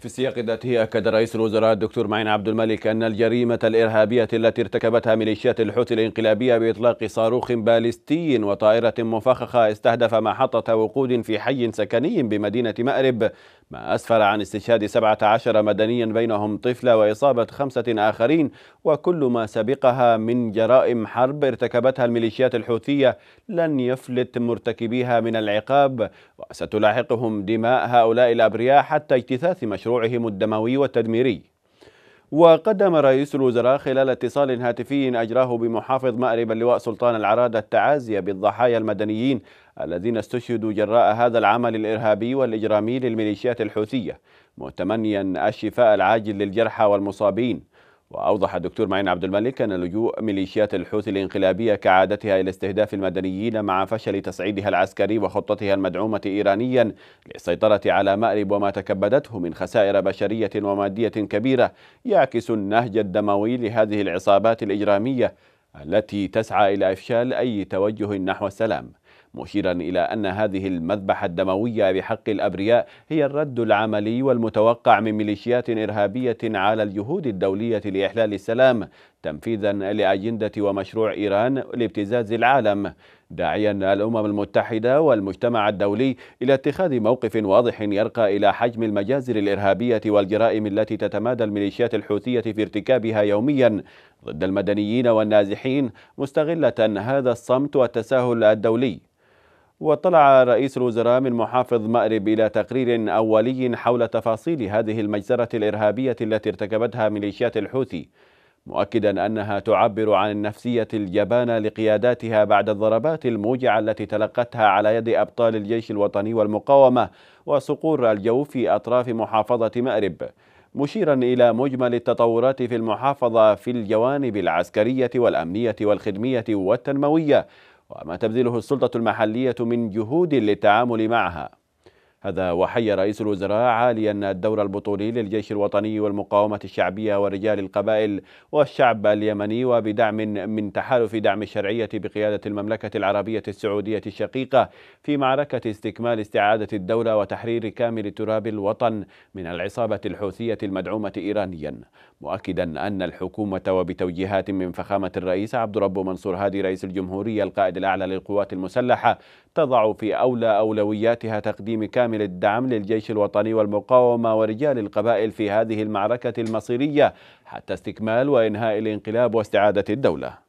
في سياق ذاته أكد رئيس الوزراء الدكتور معين عبد الملك أن الجريمة الإرهابية التي ارتكبتها ميليشيات الحوثي الإنقلابية بإطلاق صاروخ باليستي وطائرة مفخخة استهدف محطة وقود في حي سكني بمدينة مأرب ما أسفر عن استشهاد 17 مدنيا بينهم طفلة وإصابة خمسة آخرين وكل ما سبقها من جرائم حرب ارتكبتها الميليشيات الحوثية لن يفلت مرتكبيها من العقاب وستلاحقهم دماء هؤلاء الأبرياء حتى اجتثاث مشروعهم الدموي والتدميري وقدم رئيس الوزراء خلال اتصال هاتفي أجراه بمحافظ مأرب اللواء سلطان العرادة التعازي بالضحايا المدنيين الذين استشهدوا جراء هذا العمل الإرهابي والإجرامي للميليشيات الحوثية متمنيا الشفاء العاجل للجرحى والمصابين وأوضح الدكتور معين عبد الملك أن لجوء ميليشيات الحوثي الانقلابية كعادتها إلى استهداف المدنيين مع فشل تصعيدها العسكري وخطتها المدعومة إيرانيا للسيطرة على مأرب وما تكبدته من خسائر بشرية ومادية كبيرة يعكس النهج الدموي لهذه العصابات الإجرامية التي تسعى إلى إفشال أي توجه نحو السلام مشيرا إلى أن هذه المذبحة الدموية بحق الأبرياء هي الرد العملي والمتوقع من ميليشيات إرهابية على الجهود الدولية لإحلال السلام تنفيذا لأجندة ومشروع إيران لابتزاز العالم داعيا الامم المتحده والمجتمع الدولي الى اتخاذ موقف واضح يرقى الى حجم المجازر الارهابيه والجرائم التي تتمادى الميليشيات الحوثيه في ارتكابها يوميا ضد المدنيين والنازحين مستغله هذا الصمت والتساهل الدولي وطلع رئيس الوزراء من محافظ مأرب إلى تقرير أولي حول تفاصيل هذه المجزرة الإرهابية التي ارتكبتها ميليشيات الحوثي مؤكدا أنها تعبر عن النفسية الجبانة لقياداتها بعد الضربات الموجعة التي تلقتها على يد أبطال الجيش الوطني والمقاومة وصقور الجو في أطراف محافظة مأرب مشيرا إلى مجمل التطورات في المحافظة في الجوانب العسكرية والأمنية والخدمية والتنموية وما تبذله السلطة المحلية من جهود للتعامل معها هذا وحي رئيس الوزراء عاليا الدور البطولي للجيش الوطني والمقاومة الشعبية ورجال القبائل والشعب اليمني وبدعم من تحالف دعم الشرعية بقيادة المملكة العربية السعودية الشقيقة في معركة استكمال استعادة الدولة وتحرير كامل تراب الوطن من العصابة الحوثية المدعومة إيرانيا مؤكدا أن الحكومة وبتوجيهات من فخامة الرئيس عبد رب منصور هادي رئيس الجمهورية القائد الأعلى للقوات المسلحة تضع في أولى أولوياتها تقديم كامل كامل الدعم للجيش الوطني والمقاومة ورجال القبائل في هذه المعركة المصيرية حتى استكمال وإنهاء الانقلاب واستعادة الدولة